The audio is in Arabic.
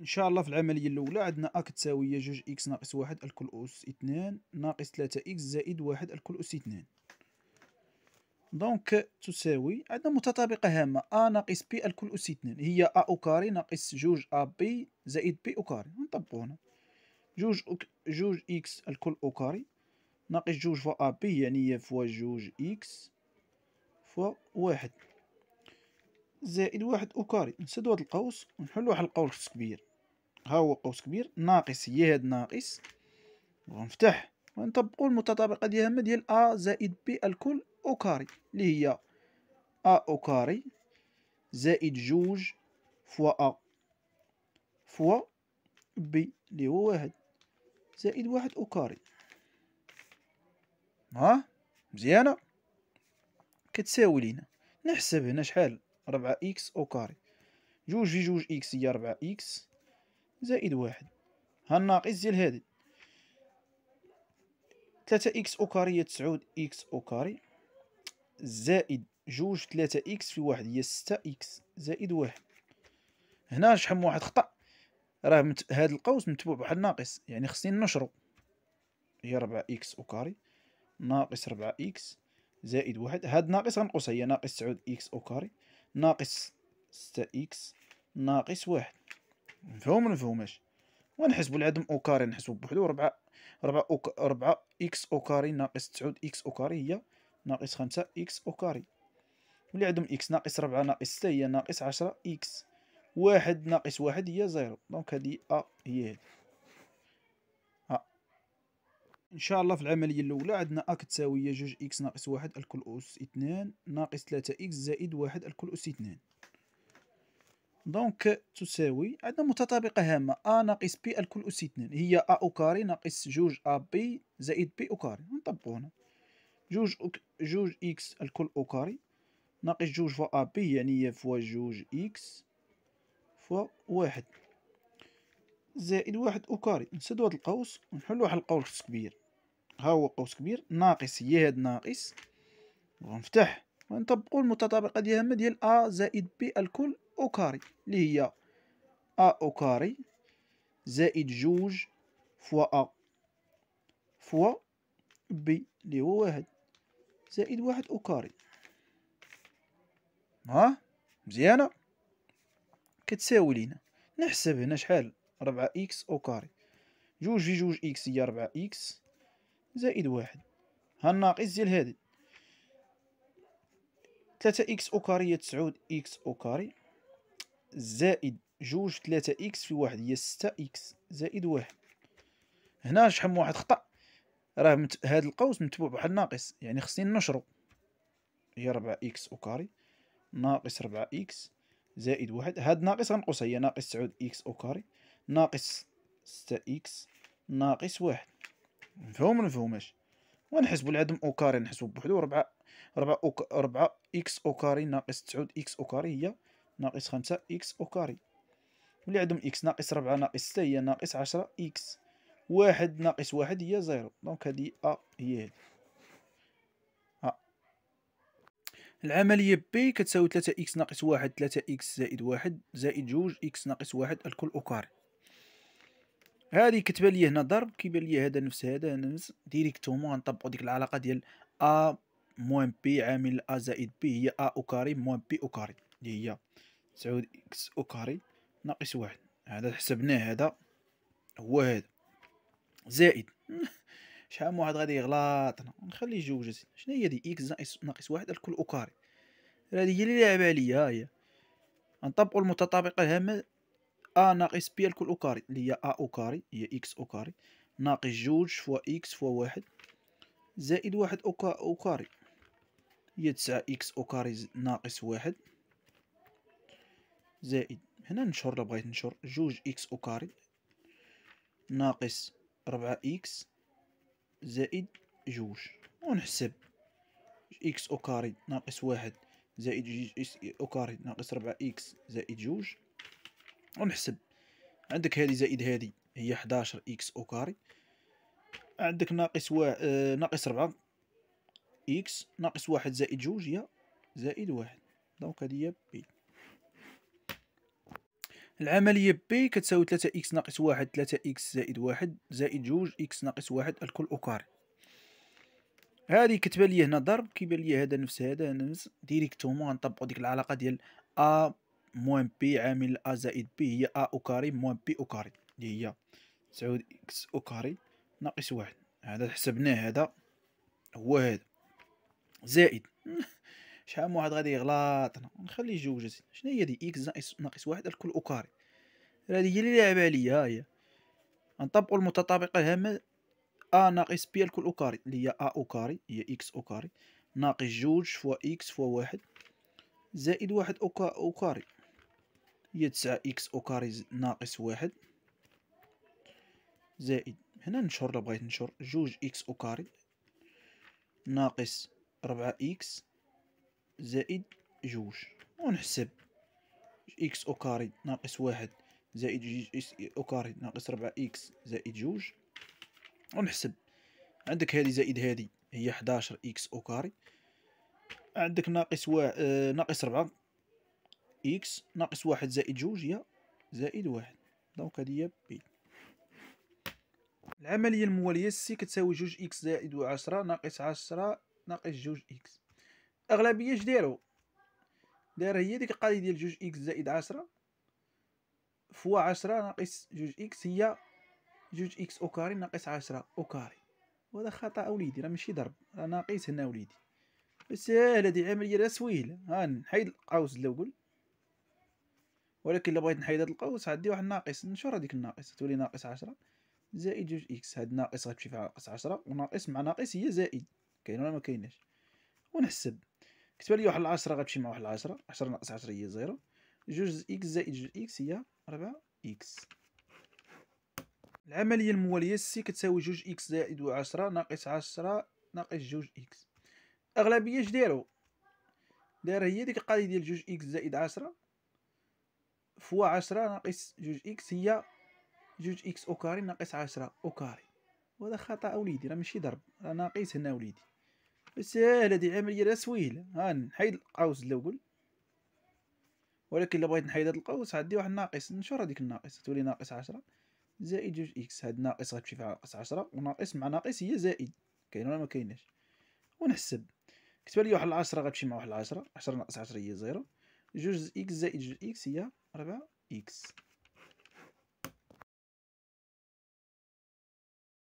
ان شاء الله في العمليه الاولى عندنا ا كتساوي جوج اكس ناقص واحد الكل اس اثنان ناقص ثلاثة اكس زائد واحد الكل اس اثنان دونك تساوي عندنا متطابقه هامه ا ناقص بي الكل اس اثنان هي ا اوكاري ناقص جوج ا بي زائد بي اوكاري نطبقو هنا جوج أوك... جوج اكس الكل اوكاري ناقص جوج فوا ا بي يعني هي فوا جوج اكس فوا واحد زائد واحد اوكاري نسدو هاد القوس ونحلو واحد القوس كبير ها هو قوس كبير ناقص هي هاد ناقص ونفتح ونطبقوا المتطابقه ديال هامه ديال ا زائد بي الكل او كاري اللي هي ا او كاري زائد جوج فوا ا فوا بي اللي هو واحد زائد واحد او كاري ها مزيانه كتساوي لينا نحسب هنا شحال ربعة اكس او كاري جوج في جوج اكس هي ربعة اكس زائد واحد ها الناقص ديال هادي تلاتة إكس أو كاري هي تسعود إكس أو كاري زائد جوج تلاتة إكس في واحد هي ستة إكس زائد واحد هنا شحال من واحد خطأ راه مت... هاد القوس متبوع بواحد ناقص يعني خصني نشرو هي ربعة إكس أو كاري ناقص ربعة إكس زائد واحد هاد ناقص غنقصها هي ناقص تسعود إكس أو كاري ناقص ستة إكس ناقص واحد نفهم ولا نفهمش ونحسبوا العدم او كاري نحسبوا بوحدو ربعة ربعة أو ربعة اكس او كاري ناقص تسعود اكس او كاري هي ناقص خمسة اكس او كاري واللي عندهم اكس ناقص ربعة ناقص ستة هي ناقص عشرة اكس واحد ناقص واحد هي زيرو دونك هادي ا هي هادي ان شاء الله في العمليه الاولى عندنا ا كتساوي جوج اكس ناقص واحد الكل اس 2 ناقص 3 اكس زائد واحد الكل اس 2 دونك تساوي عندنا متطابقة هامة أ ناقص بي الكل أس 2 هي أ أو كاري ناقص جوج أ بي زائد بي أو كاري نطبقو هنا جوج أك... جوج إكس الكل أو كاري ناقص جوج فوا أ بي يعني هي فوا جوج إكس فوا واحد زائد واحد أو كاري نسدو هاد القوس ونحلو واحد القوس كبير ها هو قوس كبير ناقص هي هاد ناقص ونفتح ونطبقو المتطابقة ديال هامة ديال أ زائد بي الكل أوكاري اللي هي أ أوكاري زائد جوج فوا أ فوا بي اللي هو واحد زائد واحد أوكاري ها مزيانة كتساوي لينا نحسب هنا شحال ربعة إكس أوكاري جوج في جوج إكس هي ربعة إكس زائد واحد ها الناقص ديال هادي تلاتة إكس أوكاري هي تسعود إكس أوكاري زائد جوج تلاتة إكس في واحد هي ستة إكس زائد واحد هنا شحال من واحد خطأ راه مت... هاد القوس متبوع بواحد ناقص يعني خصني نشرو هي ربعة إكس أوكاري ناقص ربعة إكس زائد واحد هاد ناقص غنقصها هي ناقص تسعود إكس أوكاري ناقص ستة إكس ناقص واحد مفهوم ولا مفهوماش ونحسبو العدم أوكاري نحسبو بوحدو ربعة ربعة أوك ربعة إكس أوكاري ناقص تسعود إكس أوكاري هي ناقص خمسة إكس أو كاري واللي عندهم إكس ناقص ربعة ناقص ستة هي ناقص عشرة إكس واحد ناقص واحد هي زيرو دونك هادي أ هي هادي العملية بي كتساوي 3 إكس ناقص واحد 3 إكس زائد واحد زائد جوج إكس ناقص واحد الكل أو كاري هذه كتبان لي هنا ضرب كيبان لي هذا نفس هذا هنا نفس ديريكتومون غنطبقو ديك العلاقة ديال أ موان بي عامل أ زائد بي هي أ أو كاري موان بي أو كاري اللي هي تسعود إكس أو كاري ناقص واحد هذا حسبناه هذا هو هذا زائد شحال من واحد غادي يغلطنا نخلي جوج شنو هي دي إكس ناقص ناقص واحد الكل أو كاري هذه هي اللي لعبها عليا هي نطبقوا المتطابقة الهامة أ ناقص بي الكل أو كاري اللي هي أ أو كاري هي إكس أو كاري ناقص جوج فوا إكس فوا واحد زائد واحد أو كاري هي تسعة إكس أو كاري ناقص واحد زائد هنا ننشر لبغيت بغيت ننشر جوج إكس أو كاري ناقص ربعة إكس زائد جوج ونحسب إكس أو كاري ناقص واحد زائد جوج إكس أو كاري ناقص ربعة إكس زائد جوج ونحسب عندك هذه زائد هذه هي حداشر إكس أو كاري عندك ناقص و... آه ناقص ربعة إكس ناقص واحد زائد جوج هي زائد واحد دونك هذه هي بي العمليه بي كتساوي 3 اكس ناقص 1 3 اكس زائد 1 زائد 2 اكس ناقص 1 الكل أوكار هذه كتبان لي هنا ضرب كيبان لي هذا نفس هذا نفس ديريكتومون غنطبقوا ديك العلاقه ديال ا موان بي عامل ا زائد بي هي ا أوكاري موان بي أوكاري اللي هي 9 اكس أوكاري ناقص 1 هذا حسبناه هذا هو هذا زائد شحال واحد غادي يغلطنا نخلي جوج شنو هي دي اكس ناقص واحد الكل اوكاري كاري هي اللي لعب عليا ها هي نطبقوا المتطابقه الهامه ا ناقص بي الكل اوكاري اللي هي ا اوكاري هي اكس اوكاري ناقص جوج فوا اكس فوا واحد زائد واحد اوكا اوكاري هي تسعة اكس اوكاري ناقص واحد زائد هنا نشر لبغيت بغيت نشر جوج اكس اوكاري ناقص ربعة اكس زائد جوج ونحسب اكس أوكاري ناقص واحد زائد جوج اكس أوكاري ناقص ربعة اكس زائد جوج ونحسب عندك هذه زائد هذه هي حداشر اكس أوكاري عندك ناقص وا... آه، ناقص ربعة اكس ناقص واحد زائد جوج هي زائد واحد دونك هذه هي بي العملية الموالية سي كتساوي جوج اكس زائد عشرة ناقص عشرة ناقص جوج اكس الاغلبيه اش دارو دار هي ديك القضيه ديال جوج اكس زائد عشرة فوا عشرة ناقص جوج اكس هي جوج اكس او كاري ناقص عشرة او كاري وهذا خطا اوليدي راه ماشي ضرب راه ناقص هنا اوليدي ساهله دي العمليه راه سويله ها نحيد القوس الاول ولكن الا بغيت نحيد هاد القوس عندي واحد ناقص نشر هذيك الناقص تولي ناقص عشرة زائد جوج اكس هاد ناقص غتمشي فيها ناقص عشرة وناقص مع ناقص هي زائد كاين ولا ما كايناش ونحسب كتب لي واحد العشرة غتمشي مع واحد العشرة عشرة ناقص عشرة هي زيرو جوج إكس زائد جوج إكس هي ربعة إكس العملية الموالية سي كتساوي جوج إكس زائد عشرة ناقص عشرة ناقص جوج إكس الأغلبية اش دارو دار هي ديك القضية ديال جوج إكس زائد عشرة فوا عشرة ناقص جوج إكس هي جوج إكس أو كاري ناقص عشرة أو كاري وهذا خطأ أوليدي راه ماشي ضرب راه ناقص هنا أوليدي سهلة هذه عملية سويلة ها نحيد القوس الأول ولكن إلا بغيت نحيد هاد القوس عندي واحد ناقص نشر هاديك الناقص تولي ناقص عشرة زائد جوج إكس هاد ناقص غتمشي فيها ناقص عشرة وناقص مع ناقص هي زائد كاين ولا مكايناش ونحسب كتبان لي واحد العشرة غتمشي مع واحد العشرة عشرة ناقص عشرة هي زيرو جوج إكس زائد جوج إكس هي ربعة إكس